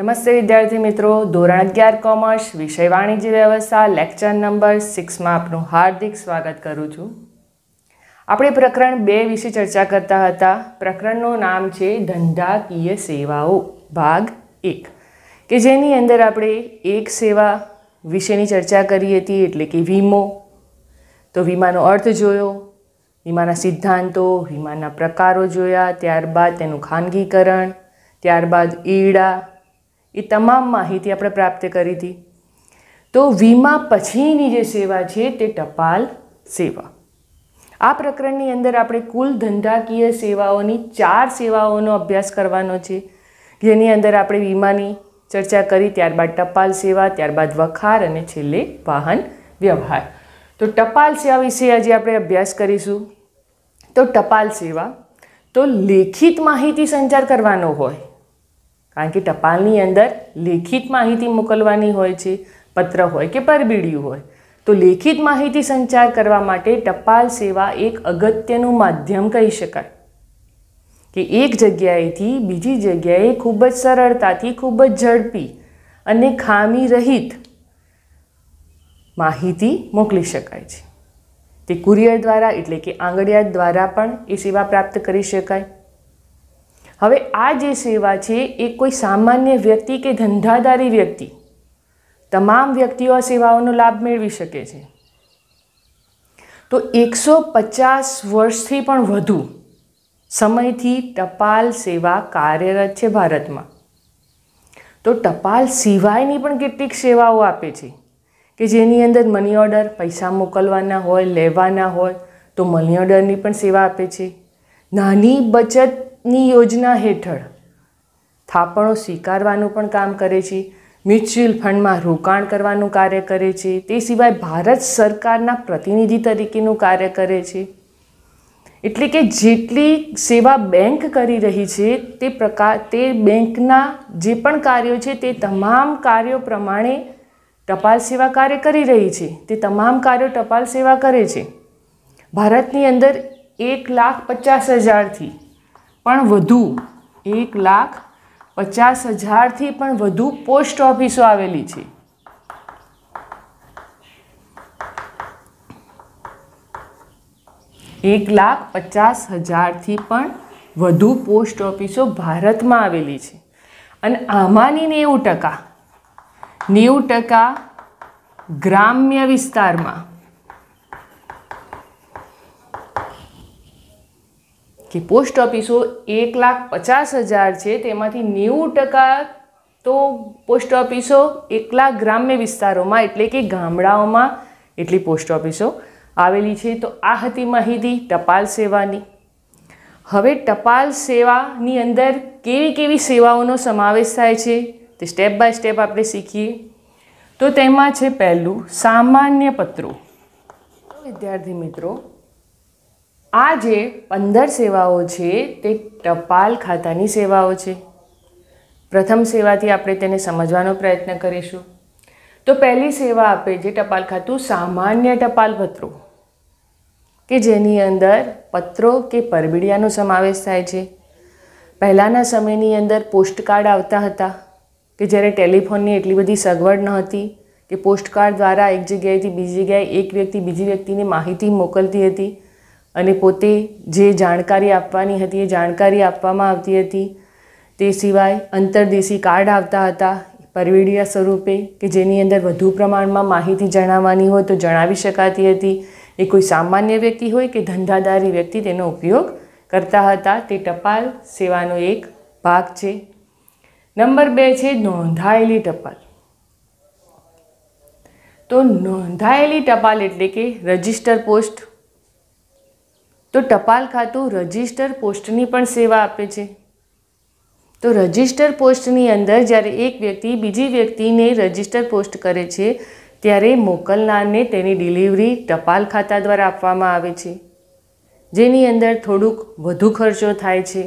નમસ્તે વિદ્યાર્થી મિત્રો ધોરણ અગિયાર કોમર્સ વિષય વાણિજ્ય વ્યવસ્થા લેક્ચર નંબર સિક્સમાં આપનું હાર્દિક સ્વાગત કરું છું આપણે પ્રકરણ બે વિશે ચર્ચા કરતા હતા પ્રકરણનું નામ છે ધંધાકીય સેવાઓ ભાગ એક કે જેની અંદર આપણે એક સેવા વિશેની ચર્ચા કરી હતી એટલે કે વીમો તો વીમાનો અર્થ જોયો વીમાના સિદ્ધાંતો વીમાના પ્રકારો જોયા ત્યારબાદ તેનું ખાનગીકરણ ત્યારબાદ ઈડા એ તમામ માહિતી આપણે પ્રાપ્ત કરી હતી તો વીમા પછીની જે સેવા છે તે ટપાલ સેવા આ પ્રકરણની અંદર આપણે કુલ ધંધાકીય સેવાઓની ચાર સેવાઓનો અભ્યાસ કરવાનો છે જેની અંદર આપણે વીમાની ચર્ચા કરી ત્યારબાદ ટપાલ સેવા ત્યારબાદ વખાર અને છેલ્લે વાહન વ્યવહાર તો ટપાલ સેવા વિશે આજે આપણે અભ્યાસ કરીશું તો ટપાલ સેવા તો લેખિત માહિતી સંચાર કરવાનો હોય કારણ કે ટપાલની અંદર લેખિત માહિતી મોકલવાની હોય છે પત્ર હોય કે પરબીડિયું હોય તો લેખિત માહિતી સંચાર કરવા માટે ટપાલ સેવા એક અગત્યનું માધ્યમ કહી શકાય કે એક જગ્યાએથી બીજી જગ્યાએ ખૂબ જ સરળતાથી ખૂબ જ ઝડપી અને ખામી રહિત માહિતી મોકલી શકાય છે તે કુરિયર દ્વારા એટલે કે આંગળિયા દ્વારા પણ એ સેવા પ્રાપ્ત કરી શકાય હવે આ જે સેવા છે એ કોઈ સામાન્ય વ્યક્તિ કે ધંધાદારી વ્યક્તિ તમામ વ્યક્તિઓ આ સેવાઓનો લાભ મેળવી શકે છે તો એકસો પચાસ વર્ષથી પણ વધુ સમયથી ટપાલ સેવા કાર્યરત છે ભારતમાં તો ટપાલ સિવાયની પણ કેટલીક સેવાઓ આપે છે કે જેની અંદર મની ઓર્ડર પૈસા મોકલવાના હોય લેવાના હોય તો મની ઓર્ડરની પણ સેવા આપે છે નાની બચત ની યોજના હેઠળ થાપણો સ્વીકારવાનું પણ કામ કરે છે મ્યુચ્યુઅલ ફંડમાં રોકાણ કરવાનું કાર્ય કરે છે તે સિવાય ભારત સરકારના પ્રતિનિધિ તરીકેનું કાર્ય કરે છે એટલે કે જેટલી સેવા બેંક કરી રહી છે તે પ્રકાર તે બેંકના જે પણ કાર્યો છે તે તમામ કાર્યો પ્રમાણે ટપાલ સેવા કાર્ય કરી રહી છે તે તમામ કાર્યો ટપાલ સેવા કરે છે ભારતની અંદર એક લાખ પચાસ હજારથી પણ વધુ એક લાખ પચાસ હજારથી પણ વધુ પોસ્ટ ઓફિસો આવેલી છે એક લાખ પચાસ હજારથી પણ વધુ પોસ્ટ ઓફિસો ભારતમાં આવેલી છે અને આમાંની નેવું ટકા નેવું ટકા ગ્રામ્ય વિસ્તારમાં જે પોસ્ટ ઓફિસો એક લાખ પચાસ હજાર છે તેમાંથી નેવું ટકા તો પોસ્ટ ઓફિસો એકલા ગ્રામ્ય વિસ્તારોમાં એટલે કે ગામડાઓમાં એટલી પોસ્ટ ઓફિસો આવેલી છે તો આ હતી માહિતી ટપાલ સેવાની હવે ટપાલ સેવાની અંદર કેવી કેવી સેવાઓનો સમાવેશ થાય છે તે સ્ટેપ બાય સ્ટેપ આપણે શીખીએ તો તેમાં છે પહેલું સામાન્ય પત્રો વિદ્યાર્થી મિત્રો આ જે પંદર સેવાઓ છે તે ટપાલ ખાતાની સેવાઓ છે પ્રથમ સેવાથી આપણે તેને સમજવાનો પ્રયત્ન કરીશું તો પહેલી સેવા આપે જે ટપાલ ખાતું સામાન્ય ટપાલ પત્રો કે જેની અંદર પત્રો કે પરબીડિયાનો સમાવેશ થાય છે પહેલાંના સમયની અંદર પોસ્ટકાર્ડ આવતા હતા કે જ્યારે ટેલિફોનની એટલી બધી સગવડ ન હતી કે પોસ્ટકાર્ડ દ્વારા એક જગ્યાએથી બીજી જગ્યાએ એક વ્યક્તિ બીજી વ્યક્તિને માહિતી મોકલતી હતી અને પોતે જે જાણકારી આપવાની હતી એ જાણકારી આપવામાં આવતી હતી તે સિવાય અંતરદેશી કાર્ડ આવતા હતા પરવેડિયા સ્વરૂપે કે જેની અંદર વધુ પ્રમાણમાં માહિતી જણાવવાની હોય તો જણાવી શકાતી હતી એ કોઈ સામાન્ય વ્યક્તિ હોય કે ધંધાદારી વ્યક્તિ તેનો ઉપયોગ કરતા હતા તે ટપાલ સેવાનો એક ભાગ છે નંબર બે છે નોંધાયેલી ટપાલ તો નોંધાયેલી ટપાલ એટલે કે રજિસ્ટર પોસ્ટ તો ટપાલ ખાતું રજિસ્ટર પોસ્ટની પણ સેવા આપે છે તો રજિસ્ટર પોસ્ટની અંદર જ્યારે એક વ્યક્તિ બીજી વ્યક્તિને રજિસ્ટર પોસ્ટ કરે છે ત્યારે મોકલનારને તેની ડિલિવરી ટપાલ ખાતા દ્વારા આપવામાં આવે છે જેની અંદર થોડુંક વધુ ખર્ચો થાય છે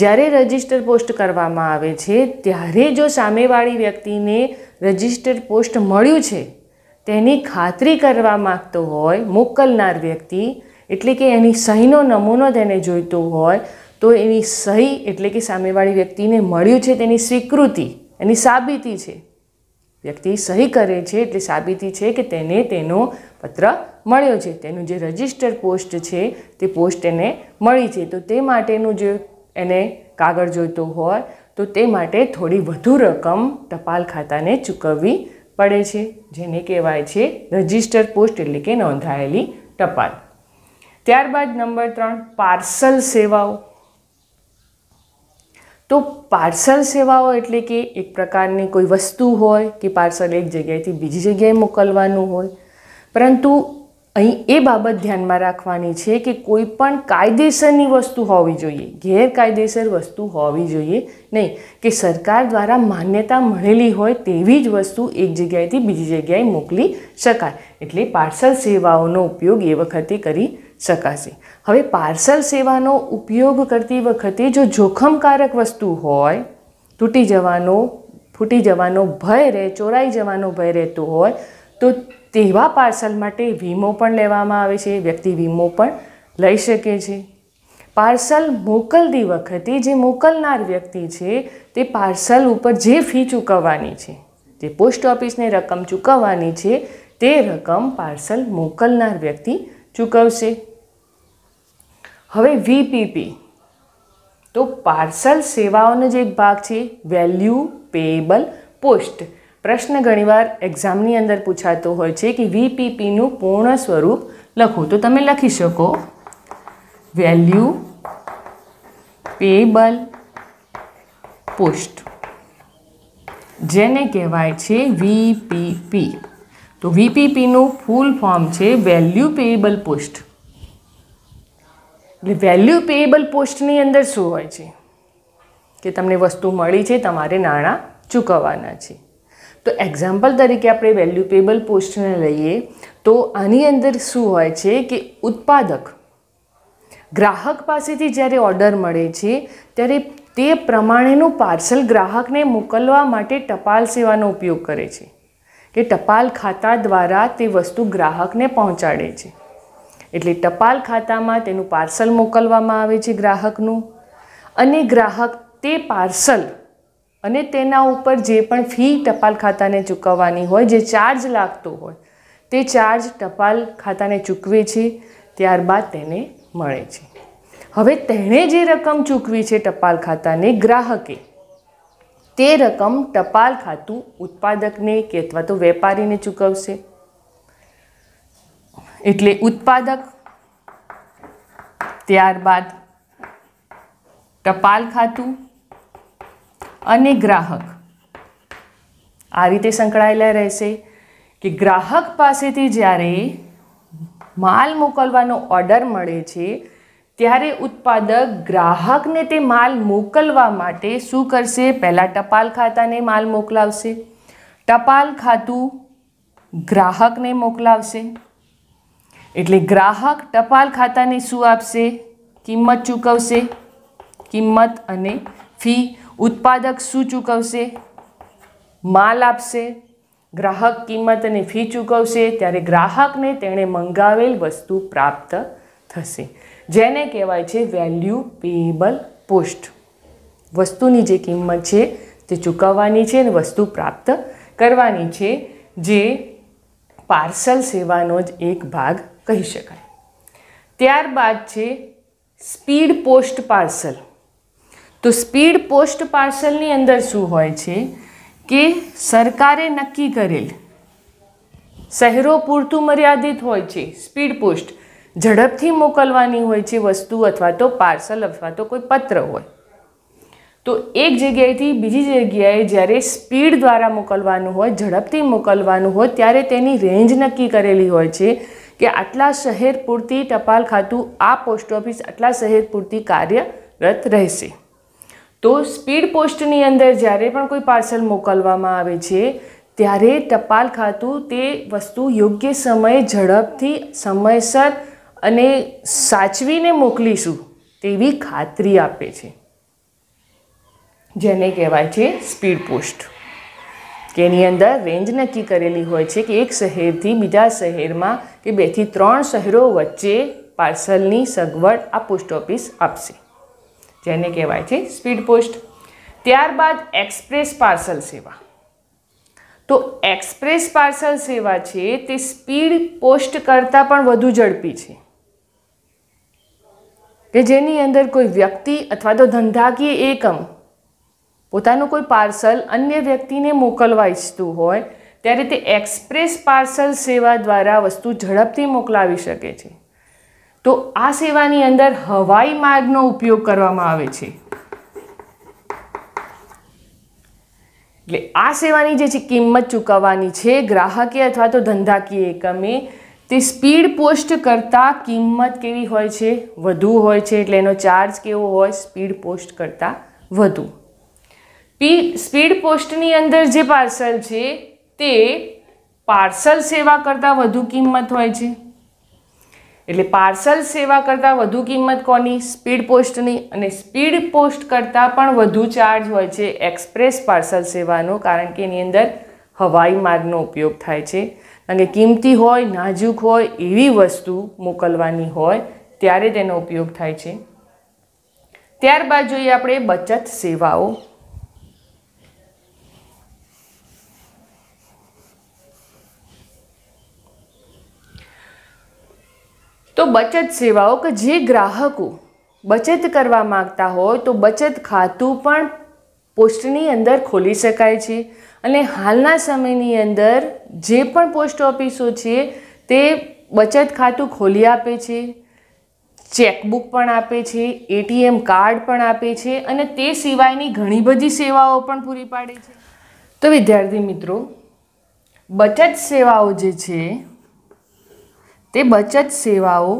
જ્યારે રજિસ્ટર પોસ્ટ કરવામાં આવે છે ત્યારે જો સામેવાળી વ્યક્તિને રજિસ્ટર પોસ્ટ મળ્યું છે તેની ખાતરી કરવા માગતો હોય મોકલનાર વ્યક્તિ એટલે કે એની સહીનો નમૂનો તેને જોઈતો હોય તો એની સહી એટલે કે સામેવાળી વ્યક્તિને મળ્યું છે તેની સ્વીકૃતિ એની સાબિતી છે વ્યક્તિ સહી કરે છે એટલે સાબિતી છે કે તેને તેનો પત્ર મળ્યો છે તેનું જે રજિસ્ટર પોસ્ટ છે તે પોસ્ટ એને મળી છે તો તે માટેનું જે એને કાગળ જોઈતો હોય તો તે માટે થોડી વધુ રકમ ટપાલ ખાતાને ચૂકવવી પડે છે જેને કહેવાય છે રજિસ્ટર પોસ્ટ એટલે કે નોંધાયેલી ટપાલ ત્યારબાદ નંબર ત્રણ પાર્સલ સેવાઓ તો પાર્સલ સેવાઓ એટલે કે એક પ્રકારની કોઈ વસ્તુ હોય કે પાર્સલ એક જગ્યાએથી બીજી જગ્યાએ મોકલવાનું હોય પરંતુ અહીં એ બાબત ધ્યાનમાં રાખવાની છે કે કોઈ પણ કાયદેસરની વસ્તુ હોવી જોઈએ ગેરકાયદેસર વસ્તુ હોવી જોઈએ નહીં કે સરકાર દ્વારા માન્યતા મળેલી હોય તેવી જ વસ્તુ એક જગ્યાએથી બીજી જગ્યાએ મોકલી શકાય એટલે પાર્સલ સેવાઓનો ઉપયોગ એ વખતે કરી શકાશે હવે પાર્સલ સેવાનો ઉપયોગ કરતી વખતે જો જોખમકારક વસ્તુ હોય તૂટી જવાનો ફૂટી જવાનો ભય રહે ચોરાઈ જવાનો ભય રહેતો હોય તો તેવા પાર્સલ માટે વીમો પણ લેવામાં આવે છે વ્યક્તિ વીમો પણ લઈ શકે છે પાર્સલ મોકલતી વખતે જે મોકલનાર વ્યક્તિ છે તે પાર્સલ ઉપર જે ફી ચૂકવવાની છે તે પોસ્ટ ઓફિસને રકમ ચૂકવવાની છે તે રકમ પાર્સલ મોકલનાર વ્યક્તિ ચૂકવશે હવે વીપીપી તો પાર્સલ સેવાઓનો જે એક ભાગ છે વેલ્યુ પેએબલ પોસ્ટ પ્રશ્ન ઘણીવાર એક્ઝામની અંદર પૂછાતો હોય છે કે વીપીપીનું પૂર્ણ સ્વરૂપ લખો તો તમે લખી શકો વેલ્યુ પેએબલ પોસ્ટ જેને કહેવાય છે વીપીપી તો વીપીપીનું ફૂલ ફોર્મ છે વેલ્યુ પેએબલ પોસ્ટ એટલે વેલ્યુ પેએબલ પોસ્ટની અંદર શું હોય છે કે તમને વસ્તુ મળી છે તમારે નાણાં ચૂકવવાના છે તો એક્ઝામ્પલ તરીકે આપણે વેલ્યુ પેબલ પોસ્ટને લઈએ તો આની અંદર શું હોય છે કે ઉત્પાદક ગ્રાહક પાસેથી જ્યારે ઓર્ડર મળે છે ત્યારે તે પ્રમાણેનું પાર્સલ ગ્રાહકને મોકલવા માટે ટપાલ સેવાનો ઉપયોગ કરે છે કે ટપાલ ખાતા દ્વારા તે વસ્તુ ગ્રાહકને પહોંચાડે છે એટલે ટપાલ ખાતામાં તેનું પાર્સલ મોકલવામાં આવે છે ગ્રાહકનું અને ગ્રાહક તે પાર્સલ અને તેના ઉપર જે પણ ફી ટપાલ ખાતાને ચૂકવવાની હોય જે ચાર્જ લાગતો હોય તે ચાર્જ ટપાલ ખાતાને ચૂકવે છે ત્યારબાદ તેને મળે છે હવે તેણે જે રકમ ચૂકવી છે ટપાલ ખાતાને ગ્રાહકે તે રકમ ટપાલ ખાતું ઉત્પાદકને કે અથવા તો વેપારીને ચૂકવશે એટલે ઉત્પાદક ત્યારબાદ ટપાલ ખાતું અને ગ્રાહક આ રીતે સંકળાયેલા રહેશે કે ગ્રાહક પાસેથી જ્યારે માલ મોકલવાનો ઓર્ડર મળે છે ત્યારે ઉત્પાદક ગ્રાહકને તે માલ મોકલવા માટે શું કરશે પહેલાં ટપાલ ખાતાને માલ મોકલાવશે ટપાલ ખાતું ગ્રાહકને મોકલાવશે એટલે ગ્રાહક ટપાલ ખાતાને શું આપશે કિંમત ચૂકવશે કિંમત અને ફી ઉત્પાદક શું ચૂકવશે માલ આપશે ગ્રાહક કિંમત અને ફી ચૂકવશે ત્યારે ગ્રાહકને તેણે મંગાવેલ વસ્તુ પ્રાપ્ત થશે જેને કહેવાય છે વેલ્યુ પેએબલ પોસ્ટ વસ્તુની જે કિંમત છે તે ચૂકવવાની છે અને વસ્તુ પ્રાપ્ત કરવાની છે જે પાર્સલ સેવાનો જ એક ભાગ કહી શકાય ત્યારબાદ છે સ્પીડ પોસ્ટ પાર્સલ તો સ્પીડ પોસ્ટ પાર્સલની અંદર શું હોય છે કે સરકારે નક્કી કરેલ શહેરો પૂરતું મર્યાદિત હોય છે સ્પીડ પોસ્ટ ઝડપથી મોકલવાની હોય છે વસ્તુ અથવા તો પાર્સલ અથવા તો કોઈ પત્ર હોય તો એક જગ્યાએથી બીજી જગ્યાએ જ્યારે સ્પીડ દ્વારા મોકલવાનું હોય ઝડપથી મોકલવાનું હોય ત્યારે તેની રેન્જ નક્કી કરેલી હોય છે કે આટલા શહેર પૂરતી ટપાલ ખાતું આ પોસ્ટ ઓફિસ આટલા શહેર પૂરતી કાર્યરત રહેશે તો સ્પીડ પોસ્ટની અંદર જ્યારે પણ કોઈ પાર્સલ મોકલવામાં આવે છે ત્યારે ટપાલ ખાતું તે વસ્તુ યોગ્ય સમયે ઝડપથી સમયસર અને સાચવીને મોકલીશું તેવી ખાતરી આપે છે જેને કહેવાય છે સ્પીડ પોસ્ટ તેની અંદર રેન્જ નક્કી કરેલી હોય છે કે એક શહેરથી બીજા શહેરમાં કે બેથી ત્રણ શહેરો વચ્ચે પાર્સલની સગવડ આ પોસ્ટ ઓફિસ આપશે જેને કહેવાય છે સ્પીડ પોસ્ટ ત્યારબાદ એક્સપ્રેસ પાર્સલ સેવા તો એક્સપ્રેસ પાર્સલ સેવા છે તે સ્પીડ પોસ્ટ કરતાં પણ વધુ ઝડપી છે કે જેની અંદર કોઈ વ્યક્તિ અથવા તો ધંધાકીય એકમ પોતાનું કોઈ પાર્સલ અન્ય વ્યક્તિને મોકલવા ઈચ્છતું હોય ત્યારે તે એક્સપ્રેસ પાર્સલ સેવા દ્વારા વસ્તુ ઝડપથી મોકલાવી શકે છે તો આ સેવાની અંદર હવાઈ માર્ગનો ઉપયોગ કરવામાં આવે છે એટલે આ સેવાની જે છે કિંમત ચૂકવવાની છે ગ્રાહકે અથવા તો ધંધાકીય એકમે તે સ્પીડ પોસ્ટ કરતાં કિંમત કેવી હોય છે વધુ હોય છે એટલે એનો ચાર્જ કેવો હોય સ્પીડ પોસ્ટ કરતાં વધુ પી સ્પીડ પોસ્ટની અંદર જે પાર્સલ છે તે પાર્સલ સેવા કરતાં વધુ કિંમત હોય છે એટલે પાર્સલ સેવા કરતાં વધુ કિંમત કોની સ્પીડ પોસ્ટની અને સ્પીડ પોસ્ટ કરતાં પણ વધુ ચાર્જ હોય છે એક્સપ્રેસ પાર્સલ સેવાનો કારણ કે એની અંદર હવાઈ માર્ગનો ઉપયોગ થાય છે કારણ કે કિંમતી હોય નાજુક હોય એવી વસ્તુ મોકલવાની હોય ત્યારે તેનો ઉપયોગ થાય છે ત્યારબાદ જોઈએ આપણે બચત સેવાઓ તો બચત સેવાઓ કે જે ગ્રાહકો બચત કરવા માગતા હોય તો બચત ખાતું પણ પોસ્ટની અંદર ખોલી શકાય છે અને હાલના સમયની અંદર જે પણ પોસ્ટ ઓફિસો છે તે બચત ખાતું ખોલી આપે છે ચેકબુક પણ આપે છે એટીએમ કાર્ડ પણ આપે છે અને તે સિવાયની ઘણી બધી સેવાઓ પણ પૂરી પાડે છે તો વિદ્યાર્થી મિત્રો બચત સેવાઓ જે છે તે બચત સેવાઓ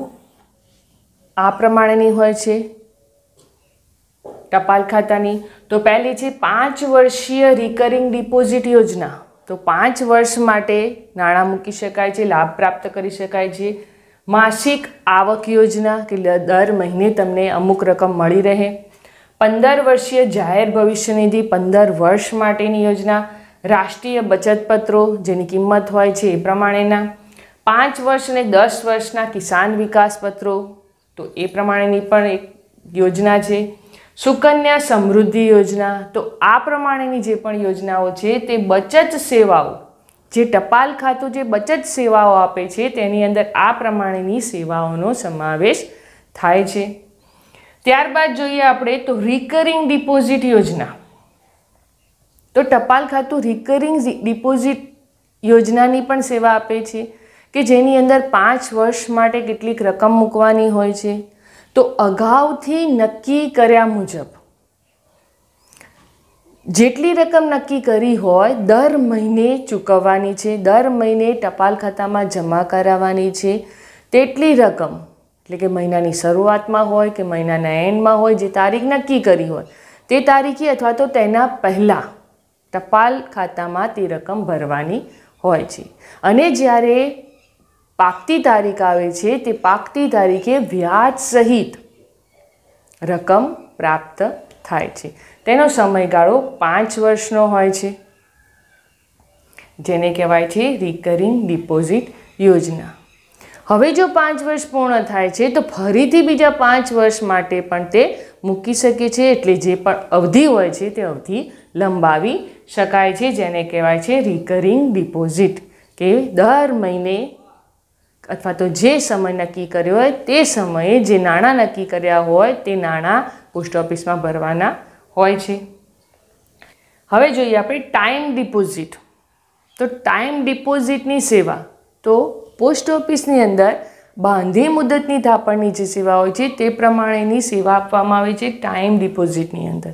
આ પ્રમાણેની હોય છે ટપાલ ખાતાની તો પહેલી છે પાંચ વર્ષીય રિકરિંગ ડિપોઝિટ યોજના તો પાંચ વર્ષ માટે નાણાં મૂકી શકાય છે લાભ પ્રાપ્ત કરી શકાય છે માસિક આવક યોજના કે દર મહિને તમને અમુક રકમ મળી રહે પંદર વર્ષીય જાહેર ભવિષ્ય નિધિ પંદર વર્ષ માટેની યોજના રાષ્ટ્રીય બચતપત્રો જેની કિંમત હોય છે એ પ્રમાણેના પાંચ વર્ષ અને દસ વર્ષના કિસાન વિકાસ પત્રો તો એ પ્રમાણેની પણ એક યોજના છે સુકન્યા સમૃદ્ધિ યોજના તો આ પ્રમાણેની જે પણ યોજનાઓ છે તે બચત સેવાઓ જે ટપાલ ખાતું જે બચત સેવાઓ આપે છે તેની અંદર આ પ્રમાણેની સેવાઓનો સમાવેશ થાય છે ત્યારબાદ જોઈએ આપણે તો રિકરિંગ ડિપોઝિટ યોજના તો ટપાલ ખાતું રિકરિંગ ડિપોઝિટ યોજનાની પણ સેવા આપે છે કે જેની અંદર પાંચ વર્ષ માટે કેટલીક રકમ મૂકવાની હોય છે તો અગાઉથી નક્કી કર્યા મુજબ જેટલી રકમ નક્કી કરી હોય દર મહિને ચૂકવવાની છે દર મહિને ટપાલ ખાતામાં જમા કરાવવાની છે તેટલી રકમ એટલે કે મહિનાની શરૂઆતમાં હોય કે મહિનાના એન્ડમાં હોય જે તારીખ નક્કી કરી હોય તે તારીખે અથવા તો તેના પહેલાં ટપાલ ખાતામાં તે રકમ ભરવાની હોય છે અને જ્યારે પાકતી તારીખ આવે છે તે પાકતી તારીખે વ્યાજ સહિત રકમ પ્રાપ્ત થાય છે તેનો સમયગાળો પાંચ વર્ષનો હોય છે જેને કહેવાય છે રિકરિંગ ડિપોઝિટ યોજના હવે જો પાંચ વર્ષ પૂર્ણ થાય છે તો ફરીથી બીજા પાંચ વર્ષ માટે પણ તે મૂકી શકે છે એટલે જે પણ અવધિ હોય છે તે અવધિ લંબાવી શકાય છે જેને કહેવાય છે રિકરિંગ ડિપોઝિટ કે દર મહિને અથવા તો જે સમય નક્કી કર્યો હોય તે સમયે જે નાણાં નક્કી કર્યા હોય તે નાણાં પોસ્ટ ઓફિસમાં ભરવાના હોય છે હવે જોઈએ આપણે ટાઈમ ડિપોઝિટ તો ટાઈમ ડિપોઝિટની સેવા તો પોસ્ટ ઓફિસની અંદર બાંધી મુદતની થાપણની જે સેવા હોય છે તે પ્રમાણેની સેવા આપવામાં આવે છે ટાઈમ ડિપોઝિટની અંદર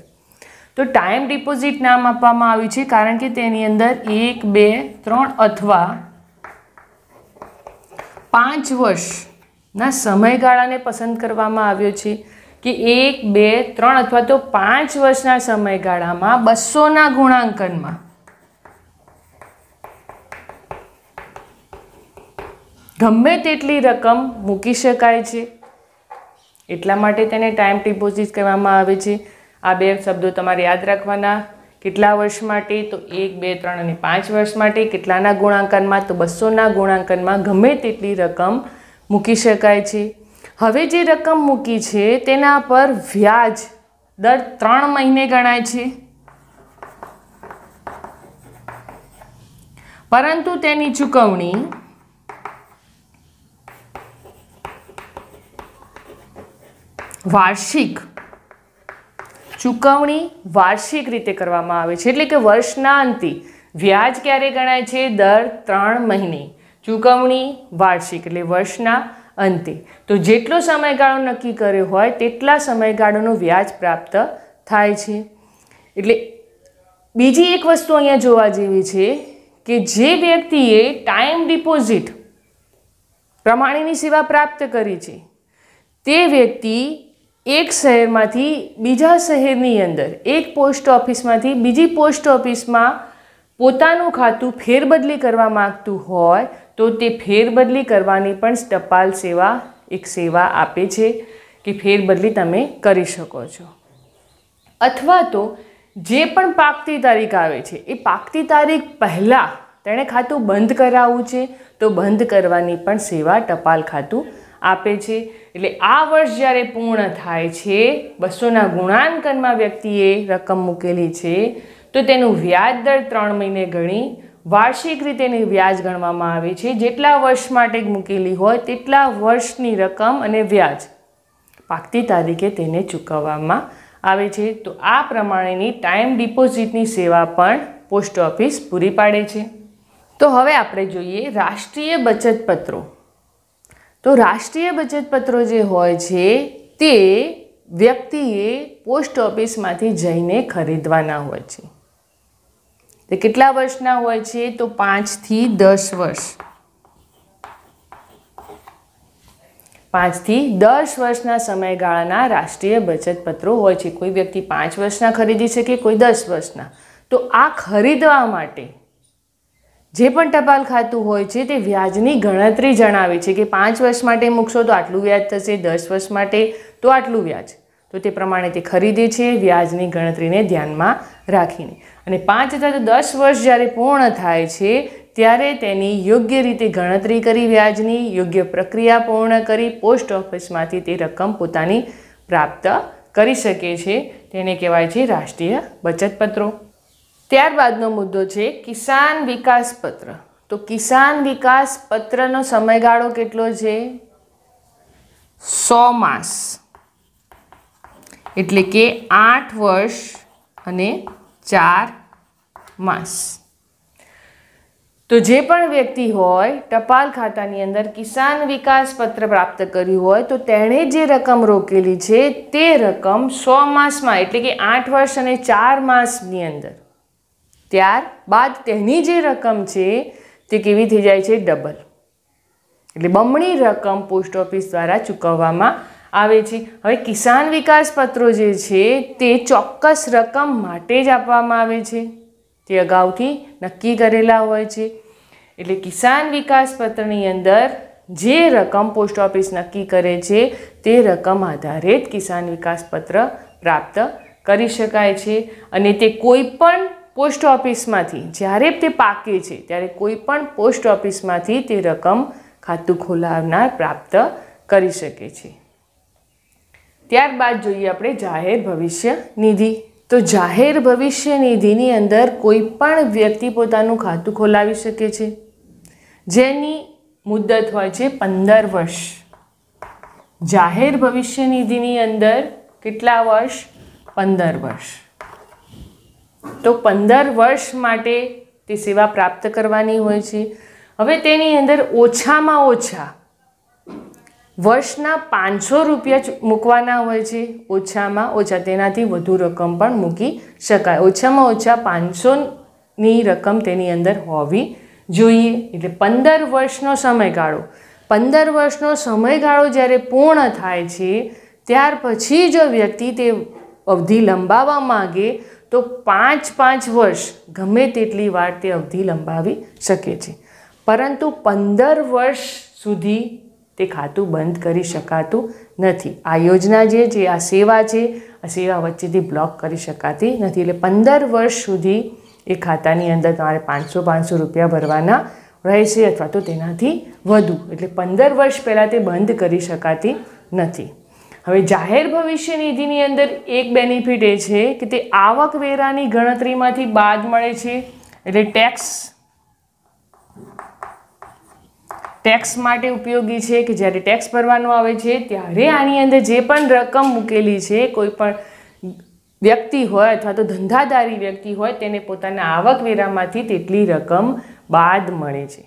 તો ટાઈમ ડિપોઝિટ નામ આપવામાં આવ્યું છે કારણ કે તેની અંદર એક બે ત્રણ અથવા પાંચ વર્ષના સમયગાળાને પસંદ કરવામાં આવ્યો છે કે એક બે ત્રણ અથવા તો પાંચ વર્ષના સમયગાળામાં બસોના ગુણાંકનમાં ગમે તેટલી રકમ મૂકી શકાય છે એટલા માટે તેને ટાઈમ ડિપોઝિટ કહેવામાં આવે છે આ બે શબ્દો તમારે યાદ રાખવાના કેટલા વર્ષ માટે તો એક બે ત્રણ અને પાંચ વર્ષ માટે કેટલાના ગુણાંકનમાં તો બસોના ગુણાંકનમાં ગમે તેટલી રકમ મૂકી શકાય છે હવે જે રકમ મૂકી છે તેના પર વ્યાજ દર ત્રણ મહિને ગણાય છે પરંતુ તેની ચૂકવણી વાર્ષિક ચૂકવણી વાર્ષિક રીતે કરવામાં આવે છે એટલે કે વર્ષના અંતે વ્યાજ ક્યારે ગણાય છે દર ત્રણ મહિને ચૂકવણી વાર્ષિક એટલે વર્ષના અંતે તો જેટલો સમયગાળો નક્કી કર્યો હોય તેટલા સમયગાળોનો વ્યાજ પ્રાપ્ત થાય છે એટલે બીજી એક વસ્તુ અહીંયા જોવા જેવી છે કે જે વ્યક્તિએ ટાઈમ ડિપોઝિટ પ્રમાણેની સેવા પ્રાપ્ત કરી છે તે વ્યક્તિ એક શહેરમાંથી બીજા શહેરની અંદર એક પોસ્ટ ઓફિસમાંથી બીજી પોસ્ટ ઓફિસમાં પોતાનું ખાતું ફેરબદલી કરવા માગતું હોય તો તે ફેરબદલી કરવાની પણ ટપાલ સેવા એક સેવા આપે છે કે ફેરબદલી તમે કરી શકો છો અથવા તો જે પણ પાકતી તારીખ આવે છે એ પાકતી તારીખ પહેલાં તેણે ખાતું બંધ કરાવવું છે તો બંધ કરવાની પણ સેવા ટપાલ ખાતું આપે છે એટલે આ વર્ષ જ્યારે પૂર્ણ થાય છે બસોના ગુણાંકનમાં વ્યક્તિએ રકમ મૂકેલી છે તો તેનું વ્યાજ દર ત્રણ મહિને ગણી વાર્ષિક રીતે એની વ્યાજ ગણવામાં આવે છે જેટલા વર્ષ માટે મૂકેલી હોય તેટલા વર્ષની રકમ અને વ્યાજ પાકતી તારીખે તેને ચૂકવવામાં આવે છે તો આ પ્રમાણેની ટાઈમ ડિપોઝિટની સેવા પણ પોસ્ટ ઓફિસ પૂરી પાડે છે તો હવે આપણે જોઈએ રાષ્ટ્રીય બચત પત્રો તો રાષ્ટ્રીય બચત પત્રો જે હોય છે તે વ્યક્તિએ પોસ્ટ ઓફિસમાંથી જઈને ખરીદવાના હોય છે તે કેટલા વર્ષના હોય છે તો પાંચથી દસ વર્ષ પાંચથી દસ વર્ષના સમયગાળાના રાષ્ટ્રીય બચત પત્રો હોય છે કોઈ વ્યક્તિ પાંચ વર્ષના ખરીદી શકે કોઈ દસ વર્ષના તો આ ખરીદવા માટે જે પણ ટપાલ ખાતું હોય છે તે વ્યાજની ગણતરી જણાવે છે કે પાંચ વર્ષ માટે મૂકશો તો આટલું વ્યાજ થશે દસ વર્ષ માટે તો આટલું વ્યાજ તો તે પ્રમાણે તે ખરીદે છે વ્યાજની ગણતરીને ધ્યાનમાં રાખીને અને પાંચ અથવા તો દસ વર્ષ જ્યારે પૂર્ણ થાય છે ત્યારે તેની યોગ્ય રીતે ગણતરી કરી વ્યાજની યોગ્ય પ્રક્રિયા પૂર્ણ કરી પોસ્ટ ઓફિસમાંથી તે રકમ પોતાની પ્રાપ્ત કરી શકે છે તેને કહેવાય છે રાષ્ટ્રીય બચતપત્રો ત્યારબાદનો મુદ્દો છે કિસાન વિકાસ પત્ર તો કિસાન વિકાસ પત્રનો સમયગાળો કેટલો છે સો માસ એટલે કે આઠ વર્ષ અને ચાર માસ તો જે પણ વ્યક્તિ હોય ટપાલ ખાતાની અંદર કિસાન વિકાસ પત્ર પ્રાપ્ત કર્યું હોય તો તેણે જે રકમ રોકેલી છે તે રકમ સો માસમાં એટલે કે આઠ વર્ષ અને ચાર માસની અંદર ત્યારબાદ તેની જે રકમ છે તે કેવી થઈ જાય છે ડબલ એટલે બમણી રકમ પોસ્ટ ઓફિસ દ્વારા ચૂકવવામાં આવે છે હવે કિસાન વિકાસ પત્રો જે છે તે ચોક્કસ રકમ માટે જ આપવામાં આવે છે તે અગાઉથી નક્કી કરેલા હોય છે એટલે કિસાન વિકાસ પત્રની અંદર જે રકમ પોસ્ટ ઓફિસ નક્કી કરે છે તે રકમ આધારે જ કિસાન વિકાસ પત્ર પ્રાપ્ત કરી શકાય છે અને તે કોઈ પણ પોસ્ટ ઓફિસમાંથી જ્યારે તે પાકે છે ત્યારે કોઈ પણ પોસ્ટ ઓફિસમાંથી તે રકમ ખાતું ખોલાવનાર પ્રાપ્ત કરી શકે છે ત્યારબાદ જોઈએ આપણે જાહેર ભવિષ્ય નિધિ તો જાહેર ભવિષ્ય નિધિની અંદર કોઈ પણ વ્યક્તિ પોતાનું ખાતું ખોલાવી શકે છે જેની મુદત હોય છે પંદર વર્ષ જાહેર ભવિષ્ય નિધિની અંદર કેટલા વર્ષ પંદર વર્ષ તો પંદર વર્ષ માટે તે સેવા પ્રાપ્ત કરવાની હોય છે હવે તેની અંદર ઓછામાં ઓછા વર્ષના પાંચસો રૂપિયા મૂકવાના હોય છે ઓછામાં ઓછા તેનાથી વધુ રકમ પણ મૂકી શકાય ઓછામાં ઓછા પાંચસોની રકમ તેની અંદર હોવી જોઈએ એટલે પંદર વર્ષનો સમયગાળો પંદર વર્ષનો સમયગાળો જ્યારે પૂર્ણ થાય છે ત્યાર પછી જો વ્યક્તિ તે અવધિ લંબાવવા માગે તો પાંચ પાંચ વર્ષ ગમે તેટલી વાર તે અવધિ લંબાવી શકે છે પરંતુ પંદર વર્ષ સુધી તે ખાતું બંધ કરી શકાતું નથી આ યોજના જે છે આ સેવા છે આ સેવા વચ્ચેથી બ્લોક કરી શકાતી નથી એટલે પંદર વર્ષ સુધી એ ખાતાની અંદર તમારે પાંચસો પાંચસો રૂપિયા ભરવાના રહેશે અથવા તો તેનાથી વધુ એટલે પંદર વર્ષ પહેલાં તે બંધ કરી શકાતી નથી હવે જાહેર ભવિષ્ય નિધિની અંદર એક બેનિફિટ એ છે કે તે આવકવેરાની ગણતરીમાંથી બાદ મળે છે એટલે ટેક્સ ટેક્સ માટે ઉપયોગી છે કે જ્યારે ટેક્સ ભરવાનો આવે છે ત્યારે આની અંદર જે પણ રકમ મૂકેલી છે કોઈ પણ વ્યક્તિ હોય અથવા તો ધંધાધારી વ્યક્તિ હોય તેને પોતાના આવકવેરામાંથી તેટલી રકમ બાદ મળે છે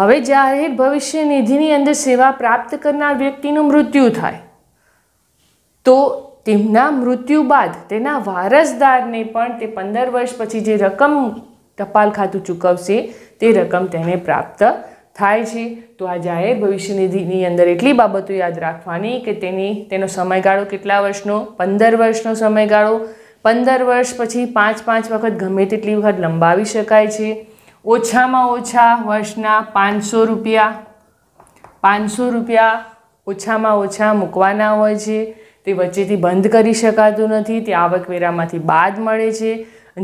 હવે જાહેર ભવિષ્ય નિધિની અંદર સેવા પ્રાપ્ત કરનાર વ્યક્તિનું મૃત્યુ થાય તો તેમના મૃત્યુ બાદ તેના વારસદારને પણ તે પંદર વર્ષ પછી જે રકમ ટપાલ ખાતું ચૂકવશે તે રકમ તેને પ્રાપ્ત થાય છે તો આ જાહેર ભવિષ્ય નિધિની અંદર એટલી બાબતો યાદ રાખવાની કે તેની તેનો સમયગાળો કેટલા વર્ષનો પંદર વર્ષનો સમયગાળો પંદર વર્ષ પછી પાંચ પાંચ વખત ગમે તેટલી વખત લંબાવી શકાય છે ઓછામાં ઓછા વર્ષના પાંચસો રૂપિયા પાંચસો રૂપિયા ઓછામાં ઓછા મૂકવાના હોય છે તે વચ્ચેથી બંધ કરી શકાતું નથી તે આવકવેરામાંથી બાદ મળે છે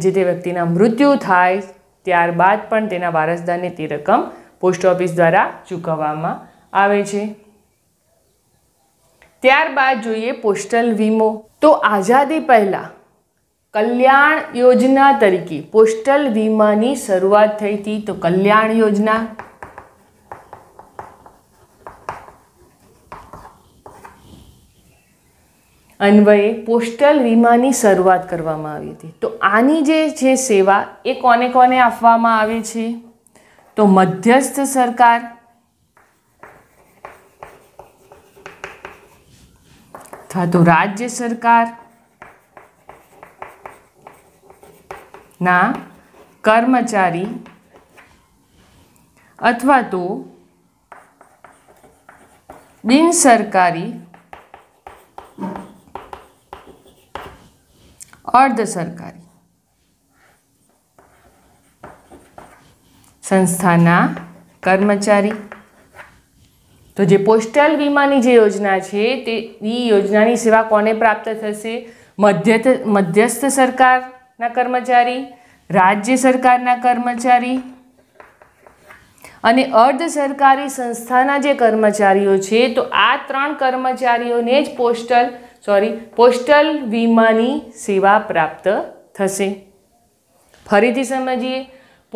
જે તે વ્યક્તિના મૃત્યુ થાય ત્યારબાદ પણ તેના વારસદારને તે રકમ પોસ્ટ ઓફિસ દ્વારા ચૂકવવામાં આવે છે ત્યારબાદ જોઈએ પોસ્ટલ વીમો તો આઝાદી પહેલાં કલ્યાણ યોજના તરીકે પોસ્ટલ વીમાની શરૂઆત થઈ હતી તો કલ્યાણ યોજના અન્વયે પોસ્ટલ વીમાની શરૂઆત કરવામાં આવી હતી તો આની જે છે સેવા એ કોને કોને આપવામાં આવે છે તો મધ્યસ્થ સરકાર અથવા તો રાજ્ય સરકાર ના કર્મચારી અથવા તો બિનસરકારી અર્ધ સરકારી સંસ્થાના કર્મચારી તો જે પોસ્ટલ વીમાની જે યોજના છે તે એ યોજનાની સેવા કોને પ્રાપ્ત થશે મધ્ય મધ્યસ્થ સરકારના કર્મચારી રાજ્ય સરકારના કર્મચારી અને અર્ધ સરકારી સંસ્થાના જે કર્મચારીઓ છે તો આ ત્રણ કર્મચારીઓને જ પોસ્ટલ સોરી પોસ્ટલ વીમાની સેવા પ્રાપ્ત થશે ફરીથી સમજીએ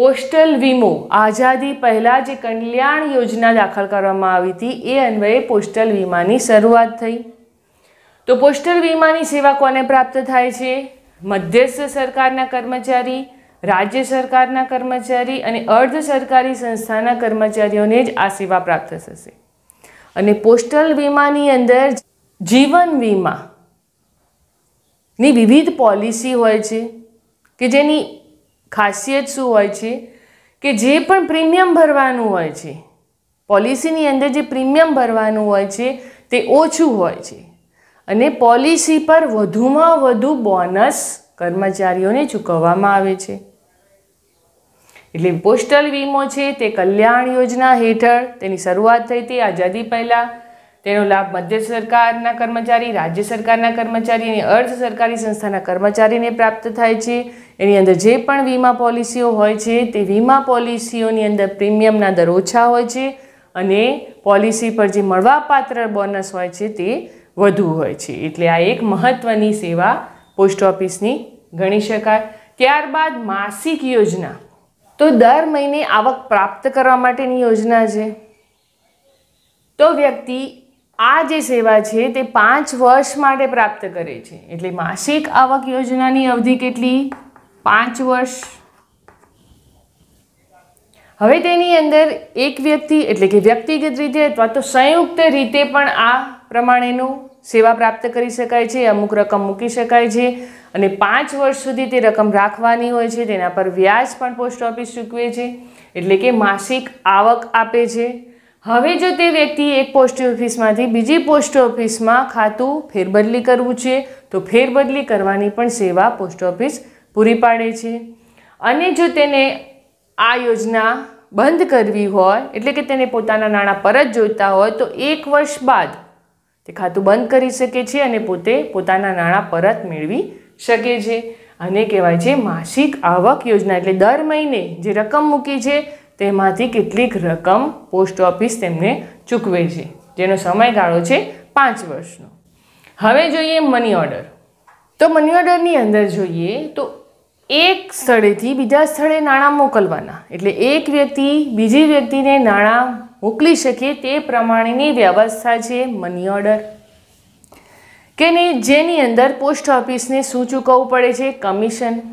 પોસ્ટલ વીમો આઝાદી પહેલાં જે કલ્યાણ યોજના દાખલ કરવામાં આવી હતી એ અન્વયે પોસ્ટલ વીમાની શરૂઆત થઈ તો પોસ્ટલ વીમાની સેવા કોને પ્રાપ્ત થાય છે મધ્યસ્થ સરકારના કર્મચારી રાજ્ય સરકારના કર્મચારી અને અર્ધ સરકારી સંસ્થાના કર્મચારીઓને જ આ સેવા પ્રાપ્ત થશે અને પોસ્ટલ વીમાની અંદર જીવન વીમાની વિવિધ પોલિસી હોય છે કે જેની ખાસિયત શું હોય છે કે જે પણ પ્રીમિયમ ભરવાનું હોય છે પોલિસીની અંદર જે પ્રીમિયમ ભરવાનું હોય છે તે ઓછું હોય છે અને પોલિસી પર વધુમાં વધુ બોનસ કર્મચારીઓને ચૂકવવામાં આવે છે એટલે પોસ્ટલ વીમો છે તે કલ્યાણ યોજના હેઠળ તેની શરૂઆત થઈ હતી આઝાદી પહેલાં તેનો લાભ મધ્ય સરકારના કર્મચારી રાજ્ય સરકારના કર્મચારી અને અર્ધ સરકારી સંસ્થાના કર્મચારીને પ્રાપ્ત થાય છે એની અંદર જે પણ વીમા પોલિસીઓ હોય છે તે વીમા પોલિસીઓની અંદર પ્રીમિયમના દર ઓછા હોય છે અને પોલિસી પર જે મળવાપાત્ર બોનસ હોય છે તે વધુ હોય છે એટલે આ એક મહત્ત્વની સેવા પોસ્ટ ઓફિસની ગણી શકાય ત્યારબાદ માસિક યોજના તો દર મહિને આવક પ્રાપ્ત કરવા માટેની યોજના છે તો વ્યક્તિ આ જે સેવા છે તે પાંચ વર્ષ માટે પ્રાપ્ત કરે છે એટલે માસિક આવક યોજનાની અવધિ કેટલી પાંચ વર્ષ હવે તેની અંદર એક વ્યક્તિ એટલે કે વ્યક્તિગત રીતે અથવા તો સંયુક્ત રીતે પણ આ પ્રમાણેનું સેવા પ્રાપ્ત કરી શકાય છે અમુક રકમ મૂકી શકાય છે અને પાંચ વર્ષ સુધી તે રકમ રાખવાની હોય છે તેના પર વ્યાજ પણ પોસ્ટ ઓફિસ ચૂકવે છે એટલે કે માસિક આવક આપે છે હવે જો તે વ્યક્તિ એક પોસ્ટ ઓફિસમાંથી બીજી પોસ્ટ ઓફિસમાં ખાતું ફેરબદલી કરવું છે તો ફેરબદલી કરવાની પણ સેવા પોસ્ટ ઓફિસ પૂરી પાડે છે અને જો તેને આ યોજના બંધ કરવી હોય એટલે કે તેને પોતાના નાણાં પરત જોઈતા હોય તો એક વર્ષ બાદ તે ખાતું બંધ કરી શકે છે અને પોતે પોતાના નાણાં પરત મેળવી શકે છે અને કહેવાય છે માસિક આવક યોજના એટલે દર મહિને જે રકમ મૂકી છે તેમાંથી કેટલીક રકમ પોસ્ટ ઓફિસ તેમને ચૂકવે છે જેનો સમયગાળો છે પાંચ વર્ષનો હવે જોઈએ મની ઓર્ડર તો મની ઓર્ડરની અંદર જોઈએ તો એક સ્થળેથી બીજા સ્થળે નાણાં મોકલવાના એટલે એક વ્યક્તિ બીજી વ્યક્તિને નાણાં મોકલી શકે તે પ્રમાણેની વ્યવસ્થા છે મની ઓર્ડર કે નહીં જેની અંદર પોસ્ટ ઓફિસને શું ચૂકવવું પડે છે કમિશન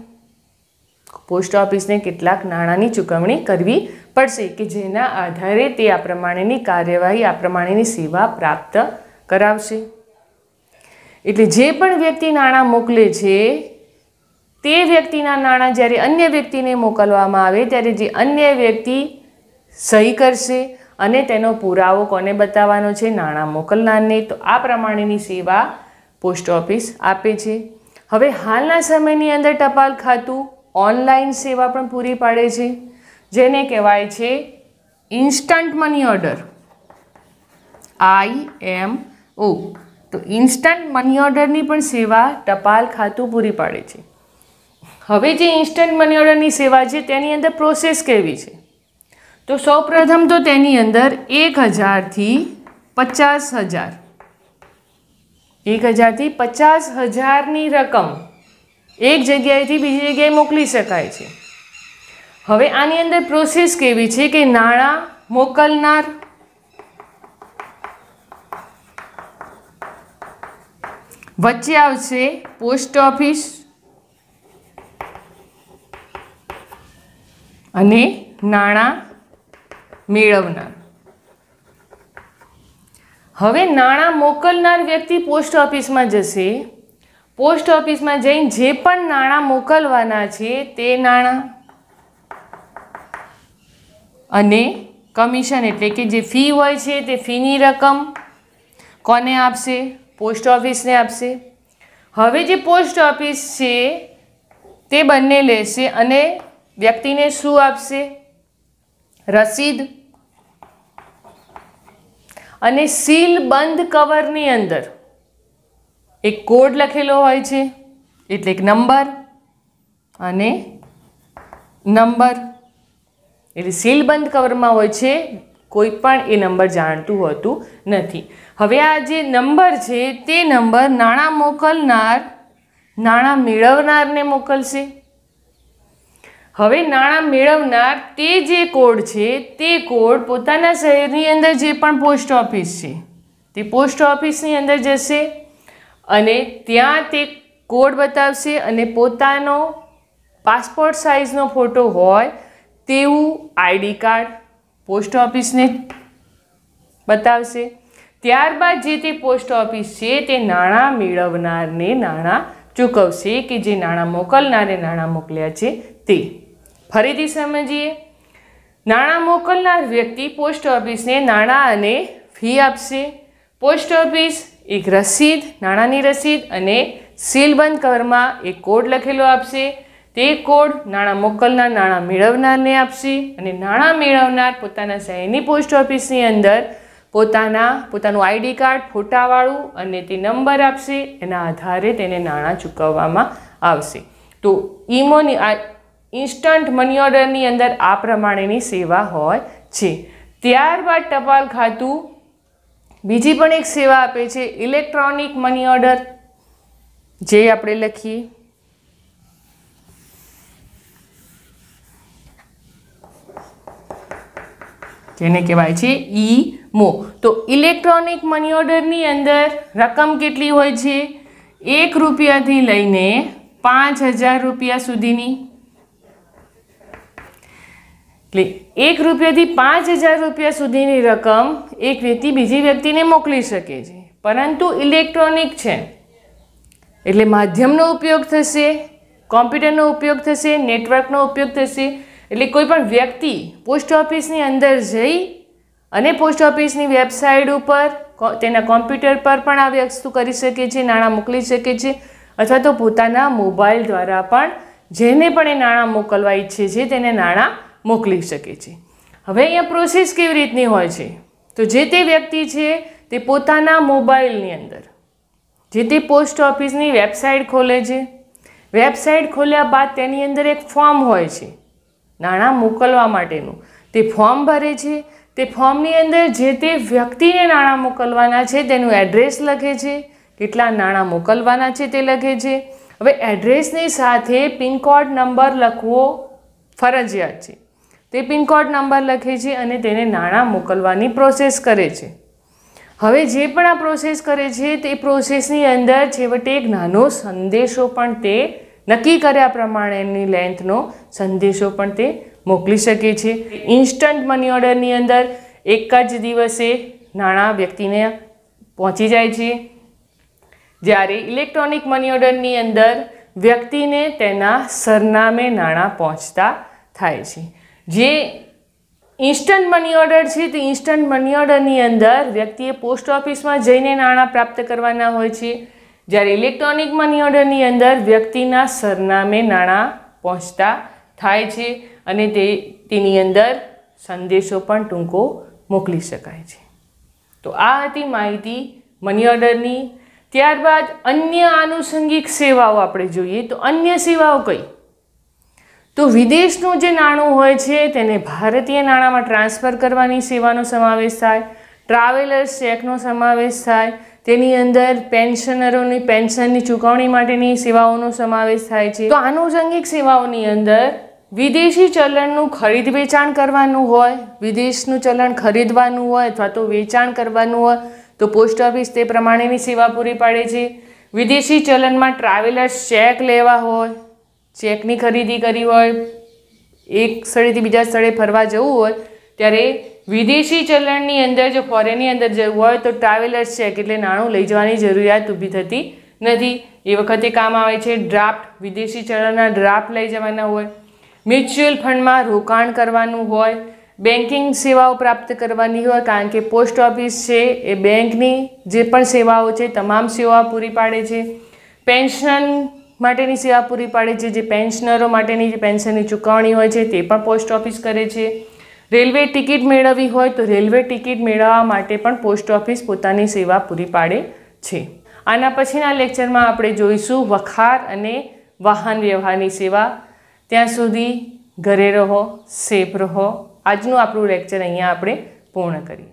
પોસ્ટ ઓફિસને કેટલાક નાણાંની ચૂકવણી કરવી પડશે કે જેના આધારે તે આ પ્રમાણેની કાર્યવાહી આ પ્રમાણેની સેવા પ્રાપ્ત કરાવશે એટલે જે પણ વ્યક્તિ નાણાં મોકલે છે તે વ્યક્તિના નાણાં જ્યારે અન્ય વ્યક્તિને મોકલવામાં આવે ત્યારે જે અન્ય વ્યક્તિ સહી કરશે અને તેનો પુરાવો કોને બતાવવાનો છે નાણાં મોકલનારને તો આ પ્રમાણેની સેવા પોસ્ટ ઓફિસ આપે છે હવે હાલના સમયની અંદર ટપાલ ખાતું ઓનલાઈન સેવા પણ પૂરી પાડે છે જેને કહેવાય છે instant money order I M O તો ઇન્સ્ટન્ટ મની ઓર્ડરની પણ સેવા ટપાલ ખાતું પૂરી પાડે છે હવે જે ઇન્સ્ટન્ટ મની ઓર્ડરની સેવા છે તેની અંદર પ્રોસેસ કેવી છે તો સૌપ્રથમ તો તેની અંદર એક હજારથી પચાસ હજાર એક હજારથી પચાસ હજારની રકમ એક જગ્યાએથી બીજી જગ્યાએ મોકલી શકાય છે હવે આની અંદર પ્રોસેસ કેવી છે કે નાણાં મોકલનાર વચ્ચે આવશે પોસ્ટ ઓફિસ અને નાણાં મેળવનાર હવે નાણાં મોકલનાર વ્યક્તિ પોસ્ટ ઓફિસમાં જશે પોસ્ટ ઓફિસમાં જઈને જે પણ નાણાં મોકલવાના છે તે નાણાં અને કમિશન એટલે કે જે ફી હોય છે તે ફીની રકમ કોને આપશે પોસ્ટ ઓફિસને આપશે હવે જે પોસ્ટ ઓફિસ છે તે બંને લેશે અને વ્યક્તિને શું આપશે રસીદ અને સીલ બંધ કવરની અંદર એક કોડ લખેલો હોય છે એટલે એક નંબર અને નંબર એટલે સીલબંધ કવરમાં હોય છે કોઈ પણ એ નંબર જાણતું હોતું નથી હવે આ જે નંબર છે તે નંબર નાણાં મોકલનાર નાણાં મેળવનારને મોકલશે હવે નાણાં મેળવનાર તે જે કોડ છે તે કોડ પોતાના શહેરની અંદર જે પણ પોસ્ટ ઓફિસ છે તે પોસ્ટ ઓફિસની અંદર જશે અને ત્યાં તે કોડ બતાવશે અને પોતાનો પાસપોર્ટ સાઇઝનો ફોટો હોય તેવું આઈડી કાર્ડ પોસ્ટ ઓફિસને બતાવશે ત્યારબાદ જે તે પોસ્ટ ઓફિસ છે તે નાણાં મેળવનારને નાણાં ચૂકવશે કે જે નાણાં મોકલનારે નાણાં મોકલ્યા છે તે ફરીથી સમજીએ નાણાં મોકલનાર વ્યક્તિ પોસ્ટ ઓફિસને નાણાં અને ફી આપશે પોસ્ટ ઓફિસ એક રસીદ નાણાંની રસીદ અને સીલબંધ કવરમાં એક કોડ લખેલો આપશે તે કોડ નાણાં મોકલનાર નાણાં મેળવનારને આપશે અને નાણાં મેળવનાર પોતાના શહેરની પોસ્ટ ઓફિસની અંદર પોતાના પોતાનું આઈડી કાર્ડ ફોટાવાળું અને તે નંબર આપશે એના આધારે તેને નાણાં ચૂકવવામાં આવશે તો ઈમોની આ ઇન્સ્ટન્ટ મની ઓર્ડરની અંદર આ પ્રમાણેની સેવા હોય છે ત્યારબાદ ટપાલ ખાતું બીજી પણ એક સેવા આપે છે ઇલેક્ટ્રોનિક મની ઓર્ડર જે આપણે લખીએ જેને કહેવાય છે ઈ મો તો ઇલેક્ટ્રોનિક મની ઓર્ડરની અંદર રકમ કેટલી હોય છે એક રૂપિયાથી લઈને પાંચ હજાર રૂપિયા સુધીની એટલે એક રૂપિયાથી પાંચ હજાર રૂપિયા સુધીની રકમ એક વ્યક્તિ બીજી વ્યક્તિને મોકલી શકે છે પરંતુ ઇલેક્ટ્રોનિક છે એટલે માધ્યમનો ઉપયોગ થશે કોમ્પ્યુટરનો ઉપયોગ થશે નેટવર્કનો ઉપયોગ થશે એટલે કોઈ પણ વ્યક્તિ પોસ્ટ ઓફિસની અંદર જઈ અને પોસ્ટ ઓફિસની વેબસાઇટ ઉપર તેના કોમ્પ્યુટર પર પણ આ વસ્તુ કરી શકે છે નાણાં મોકલી શકે છે અથવા તો પોતાના મોબાઈલ દ્વારા પણ જેને પણ એ નાણાં મોકલવા ઈચ્છે છે તેને નાણાં મોકલી શકે છે હવે અહીંયા પ્રોસેસ કેવી રીતની હોય છે તો જે તે વ્યક્તિ છે તે પોતાના મોબાઈલની અંદર જે તે પોસ્ટ ઓફિસની વેબસાઇટ ખોલે છે વેબસાઇટ ખોલ્યા બાદ તેની અંદર એક ફોર્મ હોય છે નાણાં મોકલવા માટેનું તે ફોર્મ ભરે છે તે ફોર્મની અંદર જે તે વ્યક્તિને નાણાં મોકલવાના છે તેનું એડ્રેસ લખે છે કેટલા નાણાં મોકલવાના છે તે લખે છે હવે એડ્રેસની સાથે પિનકોડ નંબર લખવો ફરજિયાત છે તે પિનકોડ નંબર લખે છે અને તેને નાણાં મોકલવાની પ્રોસેસ કરે છે હવે જે પણ આ પ્રોસેસ કરે છે તે પ્રોસેસની અંદર છેવટે એક નાનો સંદેશો પણ તે નક્કી કર્યા પ્રમાણેની લેન્થનો સંદેશો પણ તે મોકલી શકે છે ઇન્સ્ટન્ટ મની ઓર્ડરની અંદર એક જ દિવસે નાણાં વ્યક્તિને પહોંચી જાય છે જ્યારે ઇલેક્ટ્રોનિક મની ઓર્ડરની અંદર વ્યક્તિને તેના સરનામે નાણાં પહોંચતા થાય છે જે ઇન્સ્ટન્ટ મની ઓર્ડર છે તે ઇન્સ્ટન્ટ મની ઓર્ડરની અંદર વ્યક્તિએ પોસ્ટ ઓફિસમાં જઈને નાણાં પ્રાપ્ત કરવાના હોય છે જ્યારે ઇલેક્ટ્રોનિક મની ઓર્ડરની અંદર વ્યક્તિના સરનામે નાણાં પહોંચતા થાય છે અને તે તેની અંદર સંદેશો પણ ટૂંકો મોકલી શકાય છે તો આ હતી માહિતી મની ઓર્ડરની ત્યારબાદ અન્ય આનુષંગિક સેવાઓ આપણે જોઈએ તો અન્ય સેવાઓ કઈ તો વિદેશનું જે નાણું હોય છે તેને ભારતીય નાણાંમાં ટ્રાન્સફર કરવાની સેવાનો સમાવેશ થાય ટ્રાવેલર્સ ચેકનો સમાવેશ થાય તેની અંદર પેન્શનરોની પેન્શનની ચૂકવણી માટેની સેવાઓનો સમાવેશ થાય છે તો આનુષંગિક સેવાઓની અંદર વિદેશી ચલણનું ખરીદ વેચાણ કરવાનું હોય વિદેશનું ચલણ ખરીદવાનું હોય અથવા તો વેચાણ કરવાનું હોય તો પોસ્ટ ઓફિસ તે પ્રમાણેની સેવા પૂરી પાડે છે વિદેશી ચલણમાં ટ્રાવેલર્સ ચેક લેવા હોય ચેકની ખરીદી કરી હોય એક સ્થળેથી બીજા સ્થળે ફરવા જવું હોય ત્યારે વિદેશી ચલણની અંદર જો ફોરેનની અંદર જવું હોય તો ટ્રાવેલર્સ ચેક એટલે નાણું લઈ જવાની જરૂરિયાત ઊભી થતી નથી એ વખતે કામ આવે છે ડ્રાફ્ટ વિદેશી ચલણના ડ્રાફ્ટ લઈ જવાના હોય મ્યુચ્યુઅલ ફંડમાં રોકાણ કરવાનું હોય બેન્કિંગ સેવાઓ પ્રાપ્ત કરવાની હોય કારણ કે પોસ્ટ ઓફિસ છે એ બેંકની જે પણ સેવાઓ છે તમામ સેવાઓ પૂરી પાડે છે પેન્શન માટેની સેવા પૂરી પાડે છે જે પેન્શનરો માટેની જે પેન્શનની ચૂકવણી હોય છે તે પણ પોસ્ટ ઓફિસ કરે છે રેલવે ટિકિટ મેળવવી હોય તો રેલવે ટિકિટ મેળવવા માટે પણ પોસ્ટ ઓફિસ પોતાની સેવા પૂરી પાડે છે આના પછીના લેક્ચરમાં આપણે જોઈશું વખાર અને વાહન વ્યવહારની સેવા ત્યાં સુધી ઘરે રહો સેફ રહો આજનું આપણું લેક્ચર અહીંયા આપણે પૂર્ણ કરીએ